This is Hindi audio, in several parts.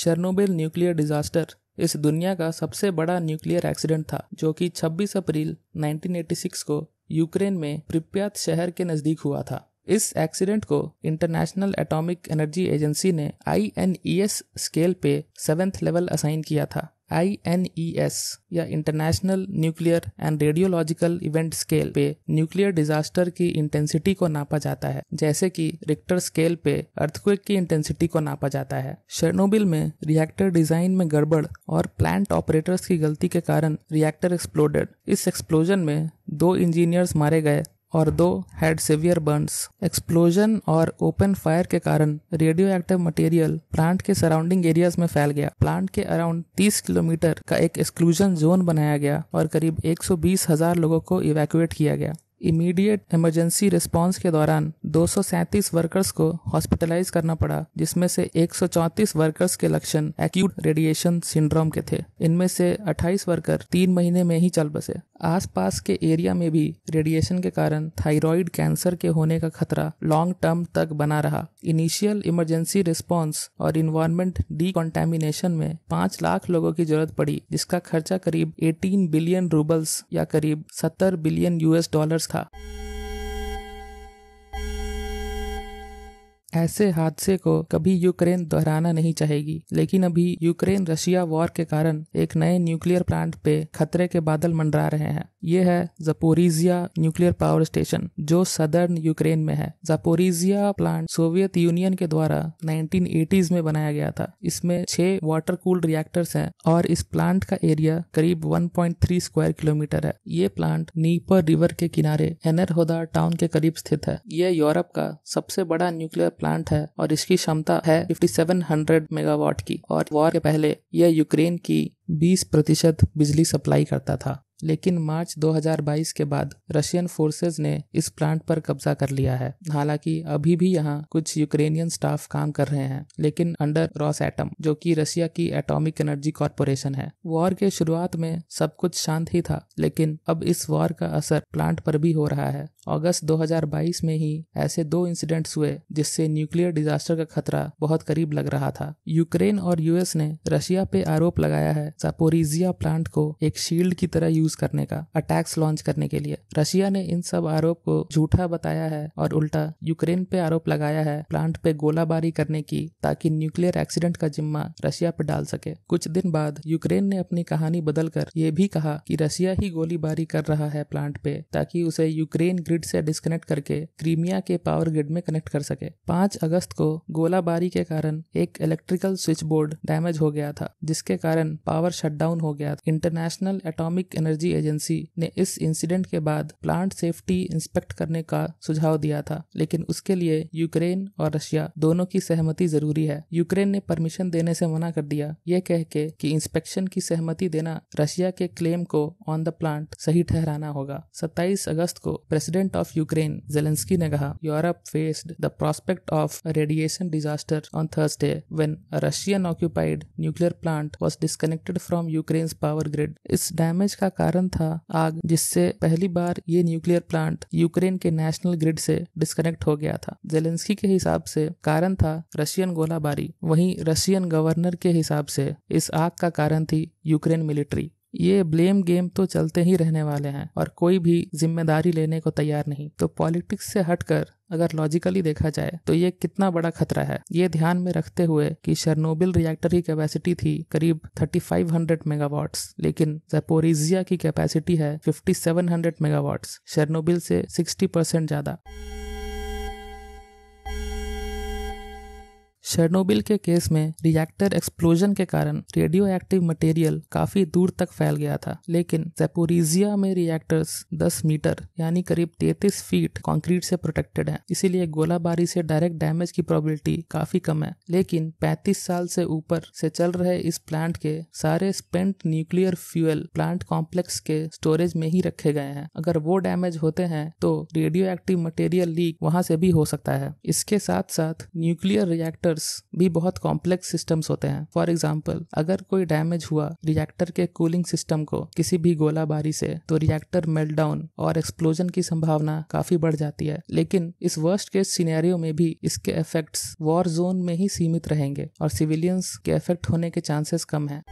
शर्नोबेल न्यूक्लियर डिजास्टर इस दुनिया का सबसे बड़ा न्यूक्लियर एक्सीडेंट था जो कि 26 अप्रैल 1986 को यूक्रेन में प्रिप्यात शहर के नजदीक हुआ था इस एक्सीडेंट को इंटरनेशनल एटॉमिक एनर्जी एजेंसी ने आई e स्केल पे सेवेंथ लेवल असाइन किया था आई e या international nuclear and radiological event scale पे न्यूक्लियर डिजास्टर की इंटेंसिटी को नापा जाता है जैसे कि रिक्टर स्केल पे अर्थक्वेक की इंटेंसिटी को नापा जाता है शर्नोबिल में रिएक्टर डिजाइन में गड़बड़ और प्लांट ऑपरेटर्स की गलती के कारण रिएक्टर एक्सप्लोडेड इस एक्सप्लोजन में दो इंजीनियर्स मारे गए और दो हैड सिवियर बर्न्स एक्सप्लोजन और ओपन फायर के कारण रेडियो एक्टिव मटेरियल प्लांट के सराउंडिंग एरियाज में फैल गया प्लांट के अराउंड 30 किलोमीटर का एक एक्सक्लूजन जोन बनाया गया और करीब एक हजार लोगों को इवैक्यूएट किया गया इमीडिएट इमरजेंसी रिस्पांस के दौरान दो वर्कर्स को हॉस्पिटलाइज करना पड़ा जिसमें से 134 वर्कर्स के लक्षण एक्यूट रेडिएशन सिंड्रोम के थे इनमें से 28 वर्कर तीन महीने में ही चल बसे आसपास के एरिया में भी रेडिएशन के कारण थायराइड कैंसर के होने का खतरा लॉन्ग टर्म तक बना रहा इनिशियल इमरजेंसी रिस्पांस और इन्वायरमेंट डीकॉन्टेमिनेशन में पांच लाख लोगों की जरूरत पड़ी जिसका खर्चा करीब 18 बिलियन रूबल्स या करीब 70 बिलियन यूएस डॉलर्स था ऐसे हादसे को कभी यूक्रेन दोहराना नहीं चाहेगी लेकिन अभी यूक्रेन रशिया वॉर के कारण एक नए न्यूक्लियर प्लांट पे खतरे के बादल मंडरा रहे हैं ये है जपोरिजिया न्यूक्लियर पावर स्टेशन जो सदर्न यूक्रेन में है जपोरिजिया प्लांट सोवियत यूनियन के द्वारा 1980s में बनाया गया था इसमें छह वाटर कूल्ड रिएक्टर्स हैं और इस प्लांट का एरिया करीब 1.3 स्क्वायर किलोमीटर है ये प्लांट नीपर रिवर के किनारे एनरहोदा टाउन के करीब स्थित है ये यूरोप का सबसे बड़ा न्यूक्लियर प्लांट है और इसकी क्षमता है 5700 मेगावाट की और वॉर के पहले यह यूक्रेन की 20 प्रतिशत बिजली सप्लाई करता था लेकिन मार्च 2022 के बाद रशियन फोर्सेज ने इस प्लांट पर कब्जा कर लिया है हालांकि अभी भी यहाँ कुछ यूक्रेनियन स्टाफ काम कर रहे हैं लेकिन अंडर रॉस एटम जो कि रशिया की एटॉमिक एनर्जी कॉरपोरेशन है वॉर के शुरुआत में सब कुछ शांत ही था लेकिन अब इस वॉर का असर प्लांट पर भी हो रहा है अगस्त 2022 में ही ऐसे दो इंसिडेंट्स हुए जिससे न्यूक्लियर डिजास्टर का खतरा बहुत करीब लग रहा था यूक्रेन और यूएस ने रशिया पे आरोप लगाया है सापोरिजिया प्लांट को एक शील्ड की तरह यूज यूज करने का अटैक्स लॉन्च करने के लिए रशिया ने इन सब आरोप को झूठा बताया है और उल्टा यूक्रेन पे आरोप लगाया है प्लांट पे गोलाबारी करने की ताकि न्यूक्लियर एक्सीडेंट का जिम्मा रशिया पर डाल सके कुछ दिन बाद यूक्रेन ने अपनी कहानी बदल कर ये भी कहा कि रशिया ही गोलीबारी कर रहा है प्लांट पे ताकि उसे यूक्रेन ग्रिड से डिस्कनेक्ट करके क्रीमिया के पावर ग्रिड में कनेक्ट कर सके पांच अगस्त को गोलाबारी के कारण एक इलेक्ट्रिकल स्विच बोर्ड डैमेज हो गया था जिसके कारण पावर शटडाउन हो गया international atomic energy energy agency ने इस इंसिडेंट के बाद प्लांट सेफ्टी इंस्पेक्ट करने का सुझाव दिया था लेकिन उसके लिए यूक्रेन और रशिया दोनों की सहमति जरूरी है यूक्रेन ने परमिशन देने से मना कर दिया यह कह के कि इंस्पेक्शन की सहमति देना रशिया के क्लेम को ऑन द प्लांट सही ठहराना होगा 27 अगस्त को प्रेसिडेंट ऑफ यूक्रेन जेलेंस्की ने कहा Europe faced the prospect of radiation disaster on Thursday when Russian occupied nuclear plant was disconnected from Ukraine power grid इस डैमेज का कारण कारण था आग जिससे पहली बार ये न्यूक्लियर प्लांट यूक्रेन के नेशनल ग्रिड से डिस्कनेक्ट हो गया था जेलेंस्की के हिसाब से कारण था रशियन गोलाबारी वहीं रशियन गवर्नर के हिसाब से इस आग का कारण थी यूक्रेन मिलिट्री ये ब्लेम गेम तो चलते ही रहने वाले हैं और कोई भी जिम्मेदारी लेने को तैयार नहीं तो पॉलिटिक्स से हटकर अगर लॉजिकली देखा जाए तो ये कितना बड़ा खतरा है ये ध्यान में रखते हुए कि शर्नोबिल रिएक्टर की कैपेसिटी थी करीब 3500 मेगावाट्स लेकिन जेपोरिजिया की कैपेसिटी है 5700 मेगावाट्स शर्नोबिल से 60 परसेंट ज़्यादा शर्नोबिल के केस में रिएक्टर एक्सप्लोजन के कारण रेडियो एक्टिव मटेरियल काफी दूर तक फैल गया था लेकिन सेपोरिजिया में रिएक्टर्स 10 मीटर यानी करीब 33 फीट कंक्रीट से प्रोटेक्टेड हैं इसीलिए गोलाबारी से डायरेक्ट डैमेज की प्रोबेबिलिटी काफी कम है लेकिन 35 साल से ऊपर से चल रहे इस प्लांट के सारे spent nuclear fuel plant complex के स्टोरेज में ही रखे गए हैं अगर वो डैमेज होते हैं तो रेडियो एक्टिव मटेरियल लीक वहां से भी हो सकता है इसके साथ साथ न्यूक्लियर रिएक्टर रिएक्टर्स भी बहुत कॉम्प्लेक्स सिस्टम्स होते हैं फॉर एग्जाम्पल अगर कोई डैमेज हुआ रिएक्टर के कूलिंग सिस्टम को किसी भी गोलाबारी से तो रिएक्टर मेल्टडाउन और एक्सप्लोजन की संभावना काफी बढ़ जाती है लेकिन इस वर्स्ट केस सिनेरियो में भी इसके इफेक्ट्स वॉर जोन में ही सीमित रहेंगे और सिविलियंस के इफेक्ट होने के चांसेस कम है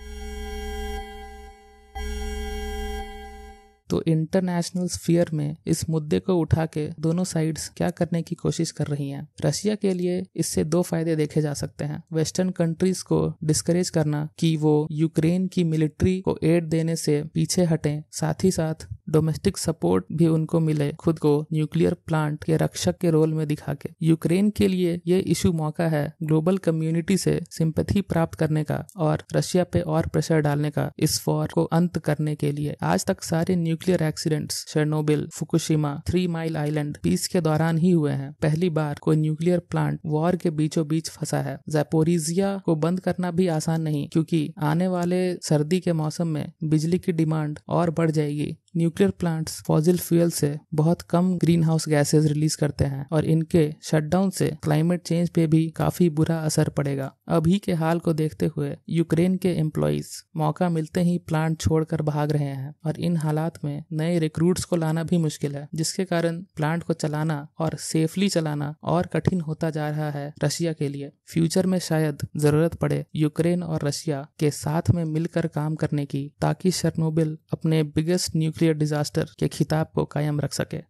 तो इंटरनेशनल स्फीयर में इस मुद्दे को उठा के दोनों साइड्स क्या करने की कोशिश कर रही हैं रशिया के लिए इससे दो फायदे देखे जा सकते हैं वेस्टर्न कंट्रीज को डिस्करेज करना कि वो यूक्रेन की मिलिट्री को एड देने से पीछे हटे साथ ही साथ डोमेस्टिक सपोर्ट भी उनको मिले खुद को न्यूक्लियर प्लांट के रक्षक के रोल में दिखा के यूक्रेन के लिए ये इशू मौका है ग्लोबल कम्युनिटी से सिंपथी प्राप्त करने का और रशिया पे और प्रेशर डालने का इस वॉर को अंत करने के लिए आज तक सारे new nuclear accidents Chernobyl Fukushima three mile island peace के दौरान ही हुए हैं पहली बार कोई न्यूक्लियर प्लांट वॉर के बीचों बीच फंसा है जैपोरिजिया को बंद करना भी आसान नहीं क्योंकि आने वाले सर्दी के मौसम में बिजली की डिमांड और बढ़ जाएगी न्यूक्लियर प्लांट्स फॉजिल फ्यूल से बहुत कम ग्रीन हाउस गैसेज रिलीज करते हैं और इनके शटडाउन से क्लाइमेट चेंज पे भी काफी बुरा असर पड़ेगा अभी के हाल को देखते हुए यूक्रेन के एम्प्लॉयज मौका मिलते ही प्लांट छोड़कर भाग रहे हैं और इन हालात में नए रिक्रूट्स को लाना भी मुश्किल है जिसके कारण प्लांट को चलाना और सेफली चलाना और कठिन होता जा रहा है रशिया के लिए फ्यूचर में शायद जरूरत पड़े यूक्रेन और रशिया के साथ में मिलकर काम करने की ताकि शर्नोबिल अपने बिगेस्ट न्यूक्लियर न्यूक्लियर डिजास्टर के खिताब को कायम रख सके